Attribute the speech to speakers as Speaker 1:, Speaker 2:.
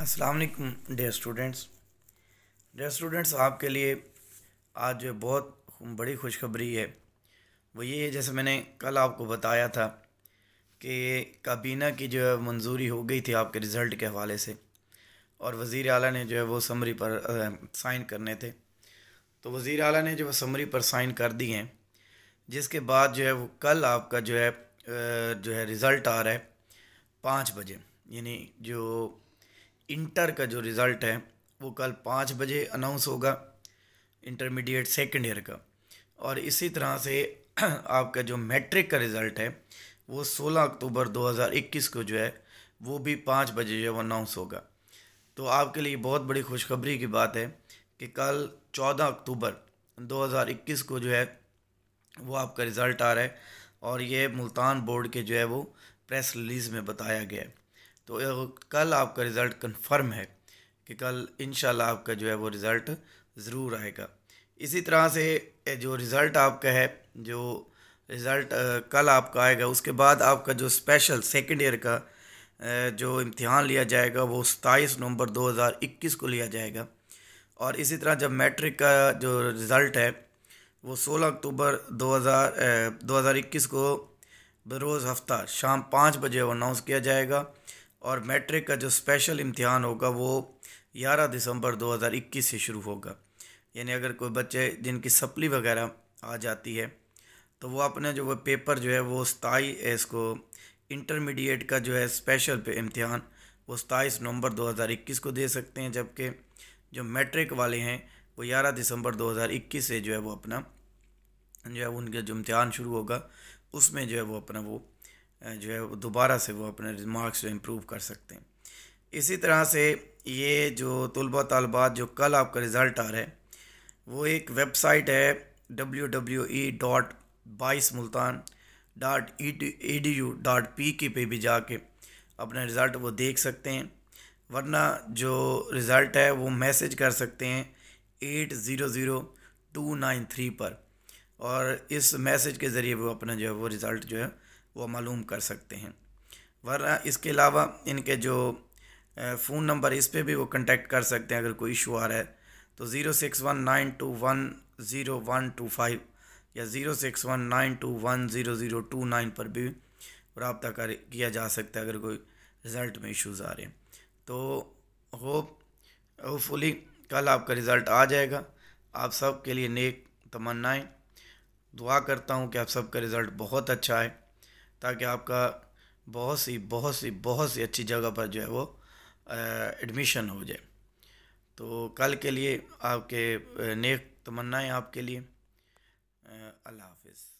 Speaker 1: अस्सलाम वालेकुम dear students dear students आपके लिए आज जो बहुत बड़ी खुशखबरी है वो ये है जैसे मैंने कल आपको बताया था कि काबीना की जो है मंजूरी हो गई थी आपके रिज़ल्ट के हवाले से और वज़ी अली ने जो है वो समरी पर साइन करने थे तो वज़ी अली ने जो समरी पर साइन कर दी हैं जिसके बाद जो है वो कल आपका जो है जो है रिज़ल्ट आ रहा है पाँच बजे यानी जो इंटर का जो रिज़ल्ट है वो कल पाँच बजे अनाउंस होगा इंटरमीडिएट सेकेंड ईयर का और इसी तरह से आपका जो मैट्रिक का रिज़ल्ट है वो 16 अक्टूबर 2021 को जो है वो भी पाँच बजे जो है वो अनाउंस होगा तो आपके लिए बहुत बड़ी खुशखबरी की बात है कि कल 14 अक्टूबर 2021 को जो है वो आपका रिज़ल्ट आ रहा है और ये मुल्तान बोर्ड के जो है वो प्रेस रिलीज़ में बताया गया है तो कल आपका रिज़ल्ट कंफर्म है कि कल इन आपका जो है वो रिज़ल्ट ज़रूर आएगा इसी तरह से जो रिज़ल्ट आपका है जो रिज़ल्ट कल आपका आएगा उसके बाद आपका जो स्पेशल सेकेंड ईयर का जो इम्तहान लिया जाएगा वो सताईस नवंबर 2021 को लिया जाएगा और इसी तरह जब मैट्रिक का जो रिज़ल्ट है वो 16 अक्टूबर 2000 2021 को बरोज़ हफ्ता शाम पाँच बजे अनाउंस किया जाएगा और मैट्रिक का जो स्पेशल इम्तिहान होगा वो 11 दिसंबर 2021 से शुरू होगा यानी अगर कोई बच्चे जिनकी सप्ली वगैरह आ जाती है तो वो अपने जो वो पेपर जो है वो सताई इसको इंटरमीडिएट का जो है स्पेशल पे इम्तिहान वो सताईस नवंबर 2021 को दे सकते हैं जबकि जो मैट्रिक वाले हैं वो ग्यारह दिसंबर 2021 से जो है वो अपना जो है उनका जो इम्तहान शुरू होगा उसमें जो है वो अपना वो जो है वो दोबारा से वो अपने मार्क्स जो इम्प्रूव कर सकते हैं इसी तरह से ये जो तलबा तलबात जो कल आपका रिज़ल्ट आ रहा है वो एक वेबसाइट है डब्ल्यू डब्ल्यू ई डॉट बाईस Multan dot E D U dot P K पे भी जाके अपना रिज़ल्ट वो देख सकते हैं वरना जो रिज़ल्ट है वो मैसेज कर सकते हैं eight zero zero two nine three पर और इस मैसेज के ज़रिए वो अपना जो है वो रिज़ल्ट जो है वो मालूम कर सकते हैं वरना इसके अलावा इनके जो फ़ोन नंबर इस पर भी वो कंटेक्ट कर सकते हैं अगर कोई इशू आ रहा है तो zero six one nine two one zero one two five या zero six one nine two one zero zero two nine पर भी रबता कर किया जा सकता है अगर कोई रिज़ल्ट में इशूज़ आ रहे हैं तो होप होपफुली कल आपका रिज़ल्ट आ जाएगा आप सब के लिए नेक तमन्नाएं दुआ करता हूँ कि आप सबका रिज़ल्ट बहुत अच्छा है ताकि आपका बहुत सी बहुत सी बहुत सी अच्छी जगह पर जो है वो एडमिशन हो जाए तो कल के लिए आपके नेक तमन्नाएं आपके लिए अल्लाह हाफिज़